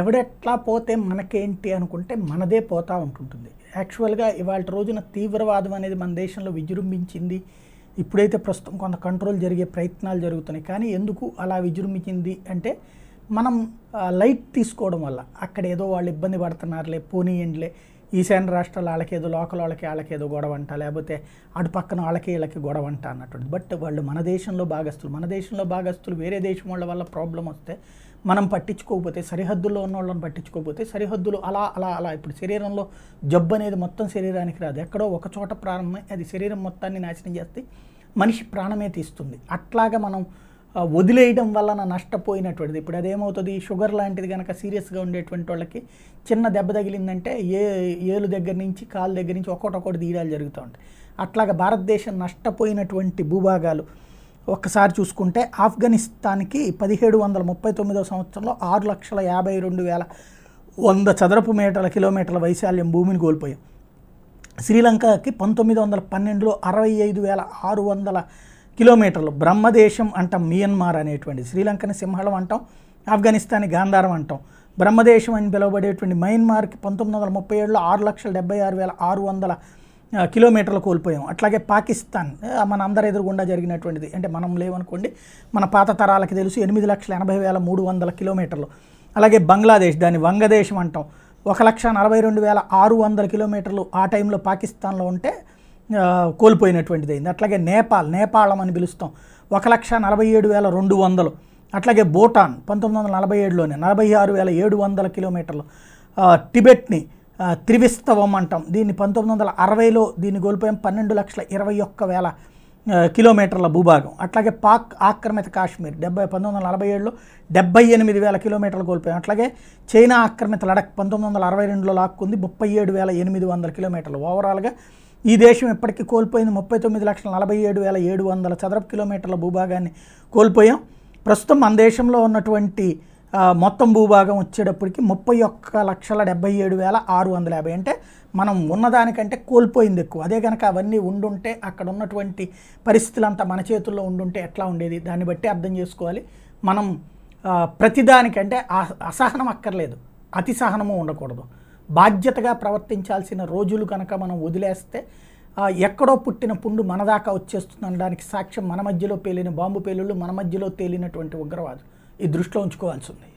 ఎవడెట్లా పోతే మనకేంటి అనుకుంటే మనదే పోతా ఉంటుంటుంది యాక్చువల్గా ఇవాళ రోజున తీవ్రవాదం అనేది మన దేశంలో విజృంభించింది ఇప్పుడైతే ప్రస్తుతం కొంత కంట్రోల్ జరిగే ప్రయత్నాలు జరుగుతున్నాయి కానీ ఎందుకు అలా విజృంభించింది అంటే మనం లైట్ తీసుకోవడం వల్ల అక్కడ ఏదో వాళ్ళు ఇబ్బంది పడుతున్నారులే పోనీయండిలే ఈశాన్య రాష్ట్రాల వాళ్ళకేదో లోకల్ వాళ్ళకి వాళ్ళకేదో గొడవ అంట లేకపోతే అటు పక్కన వాళ్ళకి వీళ్ళకి గొడవ అంట అన్నటువంటి బట్ వాళ్ళు మన దేశంలో భాగస్తులు మన దేశంలో భాగస్తులు వేరే దేశం వాళ్ళ వల్ల ప్రాబ్లం వస్తే మనం పట్టించుకోకపోతే సరిహద్దుల్లో ఉన్న వాళ్ళని పట్టించుకోకపోతే సరిహద్దులు అలా అలా అలా ఇప్పుడు శరీరంలో జబ్బు అనేది మొత్తం శరీరానికి రాదు ఎక్కడో ఒక చోట ప్రారంభమై అది శరీరం మొత్తాన్ని నాశనం చేస్తే మనిషి ప్రాణమే తీస్తుంది అట్లాగా మనం వదిలేయడం వలన నష్టపోయినటువంటిది ఇప్పుడు అదేమవుతుంది షుగర్ లాంటిది కనుక సీరియస్గా ఉండేటువంటి వాళ్ళకి చిన్న దెబ్బ తగిలిందంటే ఏ ఏలు దగ్గర నుంచి కాలు దగ్గర నుంచి ఒక్కొక్కటి తీయడాలు జరుగుతూ ఉంటాయి అట్లాగే భారతదేశం నష్టపోయినటువంటి భూభాగాలు ఒక్కసారి చూసుకుంటే ఆఫ్ఘనిస్తాన్కి పదిహేడు వందల ముప్పై తొమ్మిదో సంవత్సరంలో ఆరు లక్షల యాభై రెండు వేల వంద చదరపు మీటర్ల కిలోమీటర్ల వైశాల్యం భూమిని కోల్పోయాం శ్రీలంకకి పంతొమ్మిది వందల పన్నెండులో అరవై ఐదు వేల ఆరు వందల కిలోమీటర్లు బ్రహ్మదేశం అంటాం మియన్మార్ అనేటువంటి శ్రీలంకని సింహళం అంటాం ఆఫ్ఘనిస్తాన్ గాంధారం అంటాం బ్రహ్మదేశం అని పిలువబడేటువంటి మయన్మార్కి పంతొమ్మిది వందల ముప్పై ఏడులో ఆరు లక్షల డెబ్బై ఆరు వేల ఆరు వందల కిలోమీటర్లు కోల్పోయాం అట్లాగే పాకిస్తాన్ మన అందరి ఎదురుగుండా జరిగినటువంటిది అంటే మనం లేవనుకోండి మన పాత తరాలకి తెలుసు ఎనిమిది లక్షల ఎనభై వేల మూడు వందల కిలోమీటర్లు అలాగే బంగ్లాదేశ్ దాన్ని వంగదేశం అంటాం ఒక లక్ష నలభై రెండు వేల ఆరు వందల కిలోమీటర్లు ఆ టైంలో పాకిస్తాన్లో ఉంటే కోల్పోయినటువంటిది అయింది అట్లాగే నేపాల్ నేపాళం అని పిలుస్తాం ఒక లక్ష నలభై ఏడు వేల రెండు వందలు అట్లాగే భూటాన్ పంతొమ్మిది వందల నలభై ఏడులోనే నలభై ఆరు వేల ఏడు వందల కిలోమీటర్లు టిబెట్ని త్రివిస్తవం అంటాం దీన్ని పంతొమ్మిది వందల అరవైలో దీన్ని కోల్పోయాం పన్నెండు లక్షల ఇరవై ఒక్క వేల కిలోమీటర్ల భూభాగం అట్లాగే పాక్ ఆక్రమిత కాశ్మీర్ డెబ్బై పంతొమ్మిది వందల నలభై ఏడులో డెబ్బై ఎనిమిది వేల కిలోమీటర్లు కోల్పోయాం అట్లాగే చైనా ఆక్రమిత లడక్ పంతొమ్మిది వందల అరవై రెండులో లాక్కుంది ముప్పై ఏడు వేల ఎనిమిది వందల కిలోమీటర్లు ఓవరాల్గా ఈ దేశం ఇప్పటికీ కోల్పోయింది ముప్పై తొమ్మిది లక్షల నలభై ఏడు వేల ఏడు వందల చదరపు కిలోమీటర్ల భూభాగాన్ని కోల్పోయాం ప్రస్తుతం మన దేశంలో ఉన్నటువంటి మొత్తం భూభాగం వచ్చేటప్పటికి ముప్పై ఒక్క లక్షల డెబ్బై ఏడు వేల ఆరు వందల యాభై అంటే మనం ఉన్నదానికంటే కోల్పోయింది ఎక్కువ అదే కనుక అవన్నీ ఉండుంటే అక్కడ ఉన్నటువంటి పరిస్థితులంతా మన చేతుల్లో ఉండుంటే ఎట్లా ఉండేది దాన్ని బట్టి అర్థం చేసుకోవాలి మనం ప్రతిదానికంటే అసహనం అక్కర్లేదు అతి సహనము ఉండకూడదు బాధ్యతగా ప్రవర్తించాల్సిన రోజులు కనుక మనం వదిలేస్తే ఎక్కడో పుట్టిన పుండు మన దాకా వచ్చేస్తుంది అనడానికి సాక్ష్యం మన మధ్యలో పేలిన బాంబు పేలుళ్ళు మన మధ్యలో తేలినటువంటి ఉగ్రవాదులు ఈ దృష్టిలో ఉంచుకోవాల్సి ఉంది